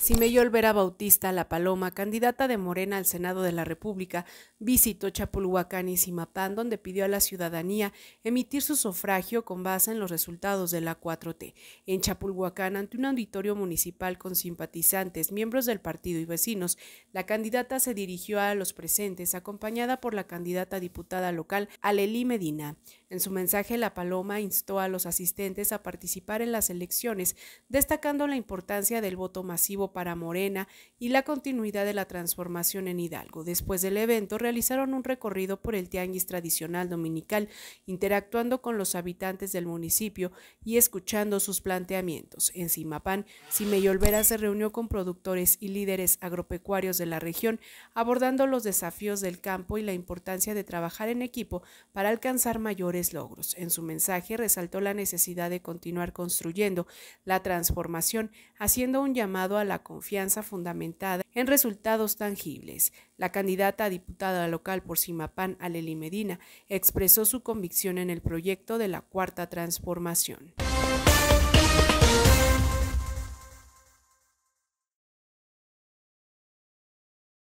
Simei Olvera Bautista La Paloma, candidata de Morena al Senado de la República, visitó Chapulhuacán y Simapán, donde pidió a la ciudadanía emitir su sufragio con base en los resultados de la 4T. En Chapulhuacán, ante un auditorio municipal con simpatizantes, miembros del partido y vecinos, la candidata se dirigió a los presentes, acompañada por la candidata diputada local Aleli Medina. En su mensaje, La Paloma instó a los asistentes a participar en las elecciones, destacando la importancia del voto masivo para Morena y la continuidad de la transformación en Hidalgo. Después del evento realizaron un recorrido por el tianguis tradicional dominical, interactuando con los habitantes del municipio y escuchando sus planteamientos. En Simapán, y Olvera se reunió con productores y líderes agropecuarios de la región, abordando los desafíos del campo y la importancia de trabajar en equipo para alcanzar mayores logros. En su mensaje resaltó la necesidad de continuar construyendo la transformación, haciendo un llamado a la confianza fundamentada en resultados tangibles. La candidata a diputada local por Simapán, Aleli Medina, expresó su convicción en el proyecto de la Cuarta Transformación.